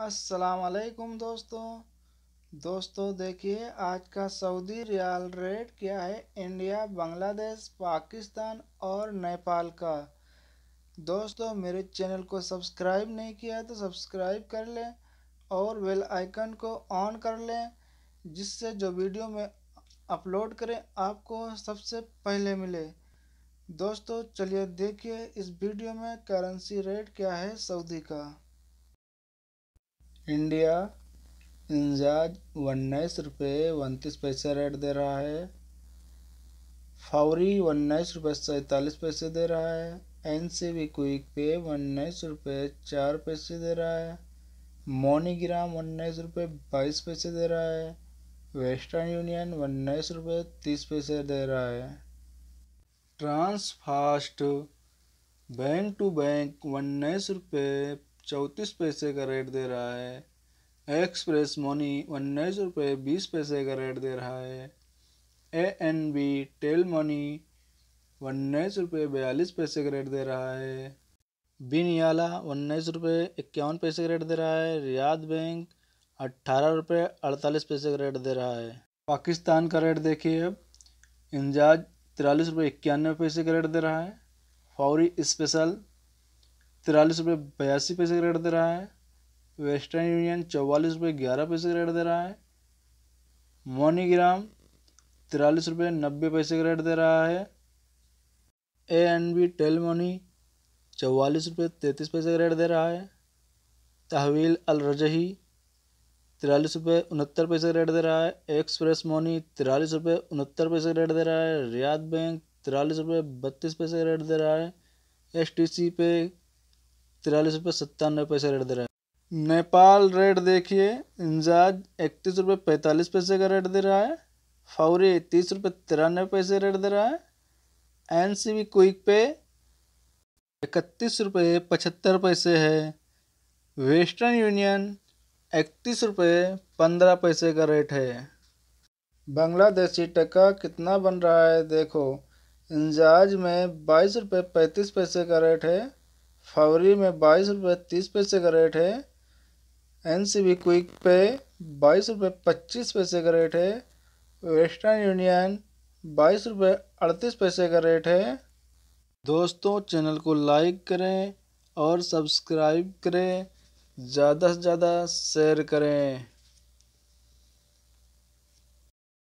असलकुम दोस्तों दोस्तों देखिए आज का सऊदी रियाल रेट क्या है इंडिया बांग्लादेश पाकिस्तान और नेपाल का दोस्तों मेरे चैनल को सब्सक्राइब नहीं किया तो सब्सक्राइब कर लें और बेल आइकन को ऑन कर लें जिससे जो वीडियो में अपलोड करें आपको सबसे पहले मिले दोस्तों चलिए देखिए इस वीडियो में करेंसी रेट क्या है सऊदी का इंडिया इंजाज उन्नीस रुपये उनतीस पैसे रेट दे रहा है फौरी उन्नीस रुपये सैंतालीस पैसे दे रहा है एन सी बी क्विक पे उन्नीस रुपये चार पैसे दे रहा है मोनीग्राम उन्नीस रुपये बाईस पैसे दे रहा है वेस्टर्न यूनियन उन्नीस रुपये तीस पैसे दे रहा है ट्रांसफास्ट बैंक टू बैंक उन्नीस रुपये चौंतीस पैसे का रेट दे रहा है एक्सप्रेस मनी उन्नीस रुपये बीस पैसे का रेट दे रहा है A N B tell money उन्नीस रुपये बयालीस पैसे का रेट दे रहा है बिनियाला उन्नीस रुपये इक्यावन पैसे का रेट दे रहा है रियाद बैंक अट्ठारह रुपये अड़तालीस पैसे का रेट दे रहा है पाकिस्तान का रेट देखिए अब इंजाज तिरालीस रुपये इक्यानवे पैसे का रेट दे रहा है फौरी स्पेशल तिरालीस रुपये बयासी पैसे का रेट दे रहा है वेस्टर्न यूनियन चौवालीस रुपये ग्यारह पैसे का रेट दे रहा है मोनीग्राम तिरालीस रुपये नब्बे पैसे का रेट दे रहा है A N B tell money चौवालीस रुपये तैंतीस पैसे का रेट दे रहा है तहवील अल रजही तिरालीस रुपये उनहत्तर पैसे का रेट दे रहा है एक्सप्रेस मोनी तिरालीस रुपये उनहत्तर पैसे का रेट दे रहा है रियाद बैंक तिरालीस रुपये बत्तीस पैसे का रेट दे रहा है एस टी सी पे तिरालीस रुपये सत्तानवे पैसे रेट दे रहा है नेपाल रेट देखिए इंजाज इकतीस रुपये पैंतालीस पैसे का रेट दे रहा है फौरी तीस रुपये तिरानवे पैसे रेट दे रहा है एन सी बी क्विक पे इकतीस रुपये पचहत्तर पैसे है वेस्टर्न यूनियन इकतीस रुपये पंद्रह पैसे का रेट है बांग्लादेशी टका कितना बन रहा है देखो इंजाज में बाईस रुपये पैंतीस पैसे का रेट है फरवरी में बाईस रुपये तीस पैसे का रेट है एन सी बी क्विक पे बाईस रुपये पच्चीस पैसे का रेट है वेस्टर्न यूनियन बाईस रुपये अड़तीस पैसे का रेट है दोस्तों चैनल को लाइक करें और सब्सक्राइब करें ज़्यादा से ज़्यादा शेयर करें